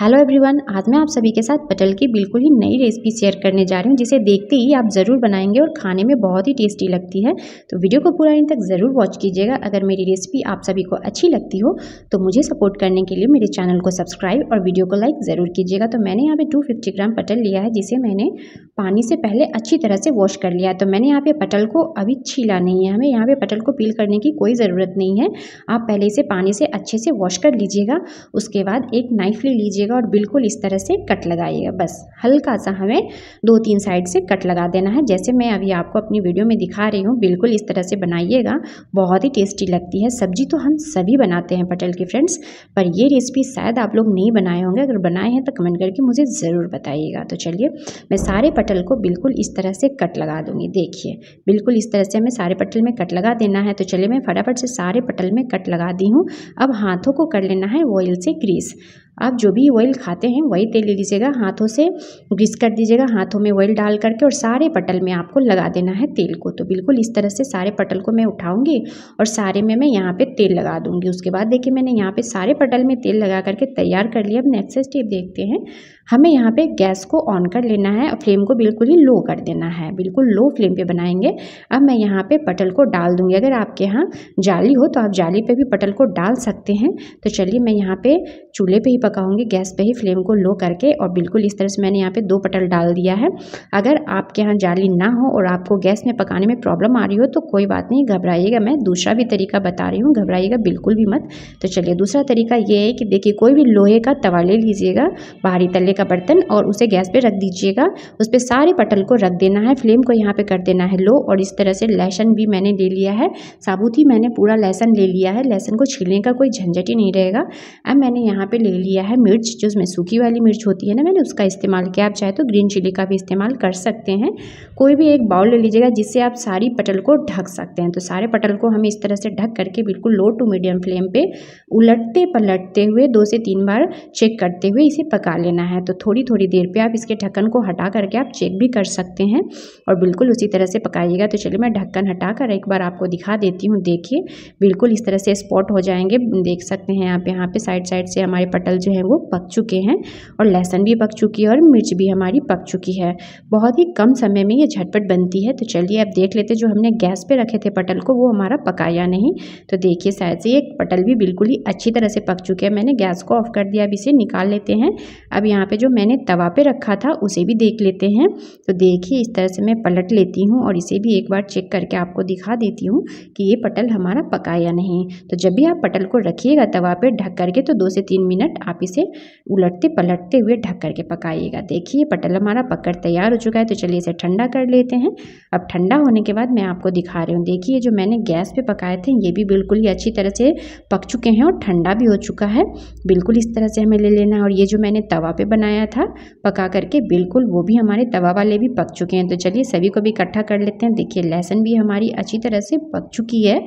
hello everyone आज मैं आप सभी के साथ पटल की बिल्कुल ही नई रेसिपी शेयर करने जा रही हूँ जिसे देखते ही आप ज़रूर बनाएंगे और खाने में बहुत ही टेस्टी लगती है तो वीडियो को पूरा इन तक ज़रूर वॉच कीजिएगा अगर मेरी रेसिपी आप सभी को अच्छी लगती हो तो मुझे सपोर्ट करने के लिए मेरे चैनल को सब्सक्राइब और वीडियो को लाइक ज़रूर कीजिएगा तो मैंने यहाँ पर टू ग्राम पटल लिया है जिसे मैंने पानी से पहले अच्छी तरह से वॉश कर लिया है तो मैंने यहाँ पर पटल को अभी छीला नहीं है हमें यहाँ पर पटल को पील करने की कोई ज़रूरत नहीं है आप पहले इसे पानी से अच्छे से वॉश कर लीजिएगा उसके बाद एक नाइफ ले लीजिएगा लीजिएगा और बिल्कुल इस तरह से कट लगाइएगा बस हल्का सा हमें दो तीन साइड से कट लगा देना है जैसे मैं अभी आपको अपनी वीडियो में दिखा रही हूँ बिल्कुल इस तरह से बनाइएगा बहुत ही टेस्टी लगती है सब्जी तो हम सभी बनाते हैं पटल की फ्रेंड्स पर ये रेसिपी शायद आप लोग नहीं बनाए होंगे अगर बनाए हैं तो कमेंट करके मुझे ज़रूर बताइएगा तो चलिए मैं सारे पटल को बिल्कुल इस तरह से कट लगा दूँगी देखिए बिल्कुल इस तरह से हमें सारे पटल में कट लगा देना है तो चलिए मैं फटाफट से सारे पटल में कट लगा दी हूँ अब हाथों को कर लेना है ऑयल से ग्रीस आप जो भी ऑयल खाते हैं वही तेल ले लीजिएगा हाथों से ग्रीस कर दीजिएगा हाथों में ऑयल डाल करके और सारे पटल में आपको लगा देना है तेल को तो बिल्कुल इस तरह से सारे पटल को मैं उठाऊंगी और सारे में मैं यहाँ पे तेल लगा दूंगी उसके बाद देखिए मैंने यहाँ पे सारे पटल में तेल लगा करके तैयार कर लिया अब नेक्स्ट स्टेप देखते हैं हमें यहाँ पर गैस को ऑन कर लेना है और फ्लेम को बिल्कुल ही लो कर देना है बिल्कुल लो फ्लेम पर बनाएंगे अब मैं यहाँ पर पटल को डाल दूँगी अगर आपके यहाँ जाली हो तो आप जाली पर भी पटल को डाल सकते हैं तो चलिए मैं यहाँ पर चूल्हे पर ही पकाऊंगी गैस पे ही फ्लेम को लो करके और बिल्कुल इस तरह से मैंने यहाँ पे दो पटल डाल दिया है अगर आपके यहाँ जाली ना हो और आपको गैस में पकाने में प्रॉब्लम आ रही हो तो कोई बात नहीं घबराइएगा मैं दूसरा भी तरीका बता रही हूँ घबराइएगा बिल्कुल भी मत तो चलिए दूसरा तरीका ये है कि देखिए कोई भी लोहे का तवा ले लीजिएगा बाहरी तले का बर्तन और उसे गैस पर रख दीजिएगा उस पर सारे पटल को रख देना है फ्लेम को यहाँ पर कर देना है लो और इस तरह से लहसन भी मैंने ले लिया है साबुत ही मैंने पूरा लहसन ले लिया है लहसन को छीलने का कोई झंझट ही नहीं रहेगा अब मैंने यहाँ पर ले लिया किया है मिर्च जो उसमें सूखी वाली मिर्च होती है ना मैंने उसका इस्तेमाल किया आप चाहे तो ग्रीन चिली का भी इस्तेमाल कर सकते हैं कोई भी एक बाउल ले लीजिएगा जिससे आप सारी पटल को ढक सकते हैं तो सारे पटल को हमें इस तरह से ढक करके बिल्कुल लो टू मीडियम फ्लेम पर उलटते पलटते हुए दो से तीन बार चेक करते हुए इसे पका लेना है तो थोड़ी थोड़ी देर पर आप इसके ढक्कन को हटा करके आप चेक भी कर सकते हैं और बिल्कुल उसी तरह से पकाइएगा तो चलिए मैं ढक्कन हटा कर एक बार आपको दिखा देती हूँ देखिए बिल्कुल इस तरह से स्पॉट हो जाएंगे देख सकते हैं आप यहाँ पे साइड साइड से हमारे पटल जो है वो पक चुके हैं और लहसुन भी पक चुकी है और मिर्च भी हमारी पक चुकी है बहुत ही कम समय में ये झटपट बनती है तो चलिए अब देख लेते जो हमने गैस पे रखे थे पटल को वो हमारा पकाया नहीं तो देखिए शायद से ये पटल भी बिल्कुल ही अच्छी तरह से पक चुके हैं मैंने गैस को ऑफ कर दिया अब इसे निकाल लेते हैं अब यहाँ पर जो मैंने तवा पर रखा था उसे भी देख लेते हैं तो देखिए इस तरह से मैं पलट लेती हूँ और इसे भी एक बार चेक करके आपको दिखा देती हूँ कि ये पटल हमारा पकाया नहीं तो जब भी आप पटल को रखिएगा तवा पर ढक करके तो दो से तीन मिनट आप आप इसे उलटते पलटते हुए ढक करके पकाइएगा देखिए पटल हमारा पकड़ तैयार हो चुका है तो चलिए इसे ठंडा कर लेते हैं अब ठंडा होने के बाद मैं आपको दिखा रही हूँ देखिए जो मैंने गैस पर पकाए थे ये भी बिल्कुल ही अच्छी तरह से पक चुके हैं और ठंडा भी हो चुका है बिल्कुल इस तरह से हमें ले लेना है और ये जो मैंने तवा पर बनाया था पका करके बिल्कुल वो भी हमारे तवा वाले भी पक चुके हैं तो चलिए सभी को भी इकट्ठा कर लेते हैं देखिए लहसन भी हमारी अच्छी तरह से पक चुकी है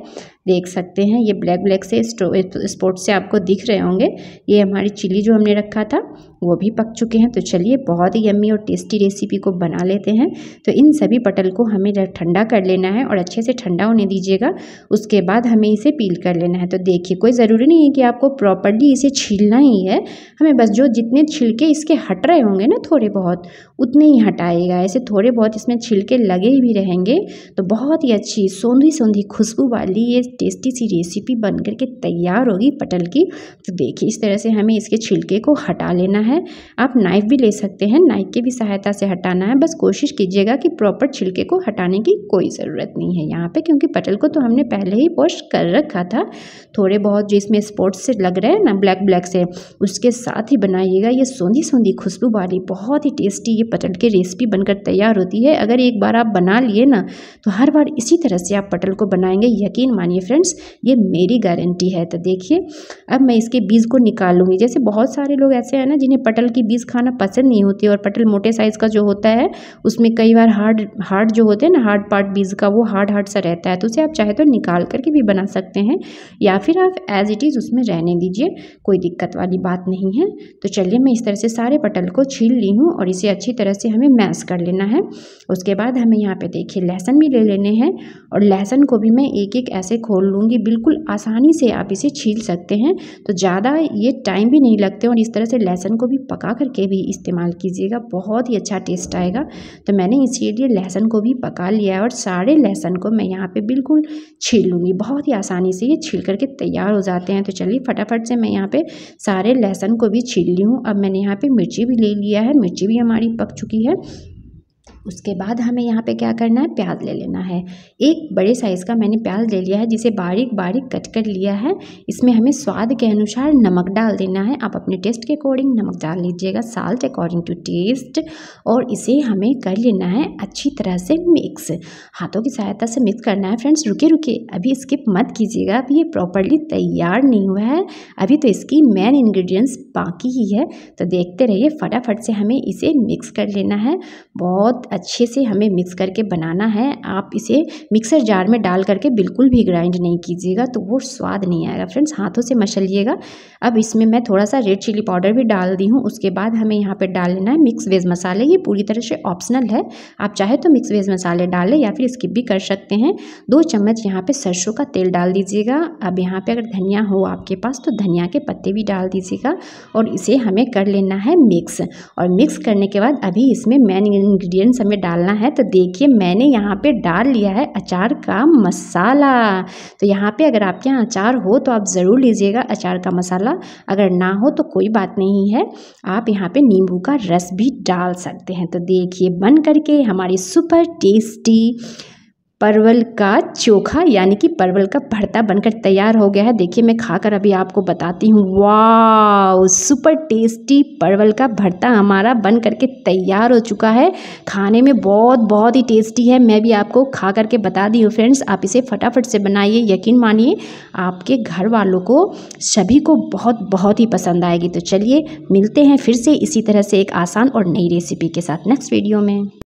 देख सकते हैं ये ब्लैक ब्लैक से स्पोर्ट से आपको दिख रहे होंगे ये हमारी चिली जो हमने रखा था वो भी पक चुके हैं तो चलिए बहुत ही यम्मी और टेस्टी रेसिपी को बना लेते हैं तो इन सभी पटल को हमें ठंडा कर लेना है और अच्छे से ठंडा होने दीजिएगा उसके बाद हमें इसे पील कर लेना है तो देखिए कोई ज़रूरी नहीं है कि आपको प्रॉपरली इसे छीलना ही है हमें बस जो जितने छिलके इसके हट रहे होंगे ना थोड़े बहुत उतने ही हटाएगा ऐसे थोड़े बहुत इसमें छिलके लगे भी रहेंगे तो बहुत ही अच्छी सौंधी सौंधी खुशबू वाली ये टेस्टी सी रेसिपी बन करके तैयार होगी पटल की तो देखिए इस तरह से हमें इसके छिलके को हटा लेना है है आप नाइफ भी ले सकते हैं नाइफ की भी सहायता से हटाना है बस कोशिश कीजिएगा कि प्रॉपर छिलके को हटाने की कोई ज़रूरत नहीं है यहाँ पे क्योंकि पटल को तो हमने पहले ही वॉश कर रखा था थोड़े बहुत जिसमें स्पॉट्स से लग रहे हैं ना ब्लैक ब्लैक से उसके साथ ही बनाइएगा ये सौंधी सौंधी खुशबू वाली बहुत ही टेस्टी ये पटल की रेसिपी बनकर तैयार होती है अगर एक बार आप बना लिए ना तो हर बार इसी तरह से आप पटल को बनाएंगे यकीन मानिए फ्रेंड्स ये मेरी गारंटी है तो देखिए अब मैं इसके बीज को निकाल लूँगी जैसे बहुत सारे लोग ऐसे हैं ना जिन्हें पटल की बीज खाना पसंद नहीं होती और पटल मोटे साइज़ का जो होता है उसमें कई बार हार्ड हार्ड जो होते हैं ना हार्ड पार्ट बीज का वो हार्ड हार्ड सा रहता है तो उसे आप चाहे तो निकाल करके भी बना सकते हैं या फिर आप एज इट इज़ उसमें रहने दीजिए कोई दिक्कत वाली बात नहीं है तो चलिए मैं इस तरह से सारे पटल को छील ली हूँ और इसे अच्छी तरह से हमें मैश कर लेना है उसके बाद हमें यहाँ पर देखिए लहसुन भी ले लेने हैं और लहसुन को भी मैं एक एक ऐसे खोल लूँगी बिल्कुल आसानी से आप इसे छील सकते हैं तो ज़्यादा ये टाइम भी नहीं लगते और इस तरह से लहसुन को भी पका करके भी इस्तेमाल कीजिएगा बहुत ही अच्छा टेस्ट आएगा तो मैंने इसीलिए लहसुन को भी पका लिया है और सारे लहसुन को मैं यहाँ पे बिल्कुल छील लूँगी बहुत ही आसानी से ये छील करके तैयार हो जाते हैं तो चलिए फटाफट से मैं यहाँ पर सारे लहसुन को भी छील ली हूँ अब मैंने यहाँ पर मिर्ची भी ले लिया है मिर्ची भी हमारी पक चुकी है उसके बाद हमें यहाँ पे क्या करना है प्याज ले लेना है एक बड़े साइज़ का मैंने प्याज ले लिया है जिसे बारीक बारीक कट कर लिया है इसमें हमें स्वाद के अनुसार नमक डाल देना है आप अपने टेस्ट के अकॉर्डिंग नमक डाल लीजिएगा साल्ट अकॉर्डिंग टू टेस्ट और इसे हमें कर लेना है अच्छी तरह से मिक्स हाथों की सहायता से मिक्स करना है फ्रेंड्स रुके रुके अभी स्किप मत कीजिएगा अभी ये प्रॉपरली तैयार नहीं हुआ है अभी तो इसकी मेन इन्ग्रीडियंट्स बाकी ही है तो देखते रहिए फटाफट से हमें इसे मिक्स कर लेना है बहुत अच्छे से हमें मिक्स करके बनाना है आप इसे मिक्सर जार में डाल करके बिल्कुल भी ग्राइंड नहीं कीजिएगा तो वो स्वाद नहीं आएगा फ्रेंड्स हाथों से मछलिएगा अब इसमें मैं थोड़ा सा रेड चिली पाउडर भी डाल दी हूँ उसके बाद हमें यहाँ पर डाल लेना है मिक्स वेज मसाले ये पूरी तरह से ऑप्शनल है आप चाहे तो मिक्स वेज मसाले डालें या फिर स्किप भी कर सकते हैं दो चम्मच यहाँ पर सरसों का तेल डाल दीजिएगा अब यहाँ पर अगर धनिया हो आपके पास तो धनिया के पत्ते भी डाल दीजिएगा और इसे हमें कर लेना है मिक्स और मिक्स करने के बाद अभी इसमें मेन इंग्रेडिएंट्स हमें डालना है तो देखिए मैंने यहाँ पे डाल लिया है अचार का मसाला तो यहाँ पे अगर आपके यहाँ अचार हो तो आप ज़रूर लीजिएगा अचार का मसाला अगर ना हो तो कोई बात नहीं है आप यहाँ पे नींबू का रस भी डाल सकते हैं तो देखिए बन करके हमारी सुपर टेस्टी परवल का चोखा यानी कि परवल का भरता बनकर तैयार हो गया है देखिए मैं खाकर अभी आपको बताती हूँ वाह सुपर टेस्टी परवल का भरता हमारा बन करके तैयार हो चुका है खाने में बहुत बहुत ही टेस्टी है मैं भी आपको खा करके बता दी हूँ फ्रेंड्स आप इसे फटाफट से बनाइए यकीन मानिए आपके घर वालों को सभी को बहुत बहुत ही पसंद आएगी तो चलिए मिलते हैं फिर से इसी तरह से एक आसान और नई रेसिपी के साथ नेक्स्ट वीडियो में